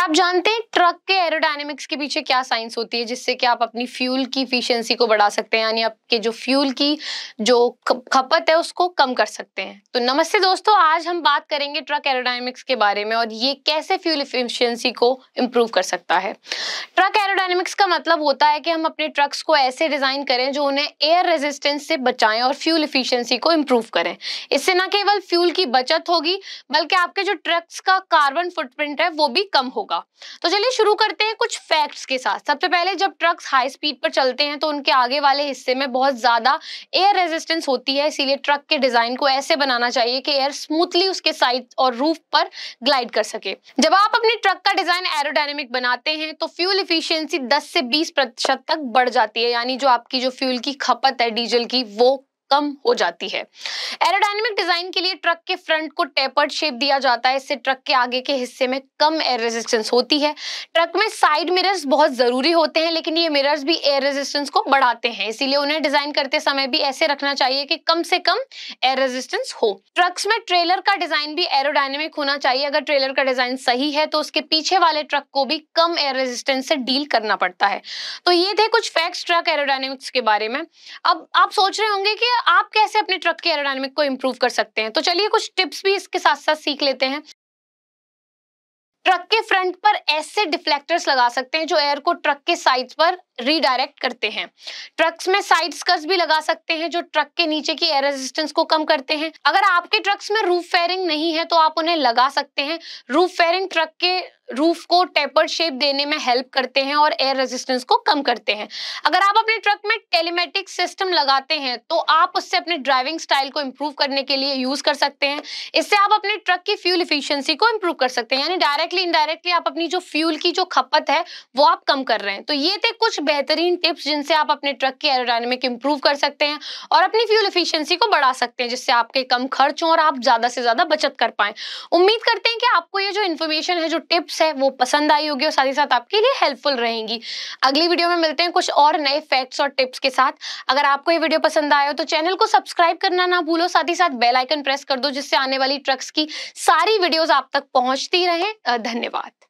क्या आप जानते हैं ट्रक के एरोडायनेमिक्स के पीछे क्या साइंस होती है जिससे कि आप अपनी फ्यूल की इफिशियंसी को बढ़ा सकते हैं यानी आपके जो फ्यूल की जो खपत है उसको कम कर सकते हैं तो नमस्ते दोस्तों आज हम बात करेंगे ट्रक एरोडायनेमिक्स के बारे में और ये कैसे फ्यूल इफिशियंसी को इम्प्रूव कर सकता है ट्रक एरोडायनेमिक्स का मतलब होता है कि हम अपने ट्रक्स को ऐसे डिजाइन करें जो उन्हें एयर रेजिस्टेंस से बचाएं और फ्यूल इफिशियंसी को इम्प्रूव करें इससे न केवल फ्यूल की बचत होगी बल्कि आपके जो ट्रक्स का कार्बन फुटप्रिंट है वो भी कम होगा होगा तो चलिए शुरू करते हैं कुछ फैक्ट्स के साथ सबसे पहले जब ट्रक्स हाई स्पीड पर चलते हैं तो उनके आगे वाले हिस्से में बहुत ज्यादा एयर रेजिस्टेंस होती है इसीलिए ट्रक के डिजाइन को ऐसे बनाना चाहिए कि एयर स्मूथली उसके साइड और रूफ पर ग्लाइड कर सके जब आप अपने ट्रक का डिजाइन एरोडायनेमिक बनाते हैं तो फ्यूल इफिशियंसी दस से बीस तक बढ़ जाती है यानी जो आपकी जो फ्यूल की खपत है डीजल की वो कम हो जाती है एरोडाइनमिक डिजाइन के लिए ट्रक के फ्रंट को टेपर्ड शेप दिया जाता है इससे ट्रक के आगे के हिस्से में कम एयर रेजिस्टेंस होती है ट्रक में साइड मिरर्स बहुत जरूरी होते हैं लेकिन ये मिरर्स भी एयर रेजिस्टेंस को बढ़ाते हैं इसीलिए उन्हें डिजाइन करते समय भी ऐसे रखना चाहिए कि कम से कम एयर रेजिस्टेंस हो ट्रक्स में ट्रेलर का डिजाइन भी एरोडाइनमिक होना चाहिए अगर ट्रेलर का डिजाइन सही है तो उसके पीछे वाले ट्रक को भी कम एयर रेजिस्टेंस से डील करना पड़ता है तो ये थे कुछ फैक्ट्स ट्रक एरोडाइनमिक्स के बारे में अब आप सोच रहे होंगे कि आप कैसे अपने ट्रक के एरोडायनेमिक को इम्प्रूव कर सकते हैं तो चलिए कुछ टिप्स भी इसके साथ साथ सीख लेते हैं ट्रक के फ्रंट पर ऐसे डिफ्लेक्टर्स लगा सकते हैं जो एयर को ट्रक के साइड पर रीडायरेक्ट करते हैं ट्रक्स में साइड स्कर्स भी लगा सकते हैं जो ट्रक के नीचे की एयर रेजिस्टेंस को कम करते हैं अगर आपके ट्रक्स में रूफ फेयरिंग नहीं है तो आप उन्हें लगा सकते हैं रूफ फेयरिंग ट्रक के रूफ को टेपर शेप देने में हेल्प करते हैं और एयर रेजिस्टेंस को कम करते हैं अगर आप अपने ट्रक में टेलीमेटिक सिस्टम लगाते हैं तो आप उससे अपने ड्राइविंग स्टाइल को इम्प्रूव करने के लिए यूज कर सकते हैं इससे आप अपने ट्रक की फ्यूल इफिशियंसी को इम्प्रूव कर सकते हैं यानी डायरेक्टली इनडायरेक्टली आप अपनी जो फ्यूल की जो खपत है वो आप कम कर रहे हैं तो ये थे कुछ बेहतरीन टिप्स जिनसे आप अपने ट्रक की एरोडायनेमिक इंप्रूव कर सकते हैं और अपनी फ्यूल एफिशिएंसी को बढ़ा सकते हैं जिससे आपके कम खर्च हों और आप ज्यादा से ज्यादा बचत कर पाए उम्मीद करते हैं कि आपको ये जो इन्फॉर्मेशन है जो टिप्स है वो पसंद आई होगी और साथ ही साथ आपके लिए हेल्पफुल रहेंगी अगली वीडियो में मिलते हैं कुछ और नए फैक्ट्स और टिप्स के साथ अगर आपको ये वीडियो पसंद आया हो तो चैनल को सब्सक्राइब करना ना भूलो साथ ही साथ बेल आइकन प्रेस कर दो जिससे आने वाली ट्रक्स की सारी वीडियोज आप तक पहुंचती रहे धन्यवाद